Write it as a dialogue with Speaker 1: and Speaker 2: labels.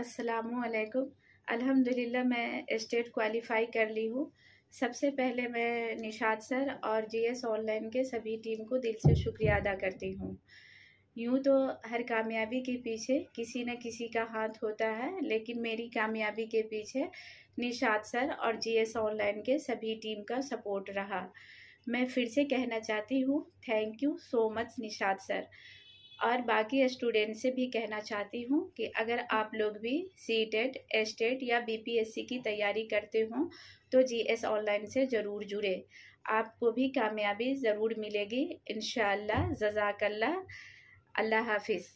Speaker 1: असलकुम अल्हम्दुलिल्लाह मैं स्टेट क्वालिफ़ाई कर ली हूँ सबसे पहले मैं निशाद सर और जीएस ऑनलाइन के सभी टीम को दिल से शुक्रिया अदा करती हूँ यूँ तो हर कामयाबी के पीछे किसी न किसी का हाथ होता है लेकिन मेरी कामयाबी के पीछे निशाद सर और जीएस ऑनलाइन के सभी टीम का सपोर्ट रहा मैं फिर से कहना चाहती हूँ thank you so much Nishad sir और बाकी स्टूडेंट से भी कहना चाहती हूँ कि अगर आप लोग भी सी टेट एस टेट या बीपीएससी की तैयारी करते हों तो जीएस ऑनलाइन से ज़रूर जुड़े आपको भी कामयाबी ज़रूर मिलेगी इन जजाकल्ला अल्लाह हाफिज़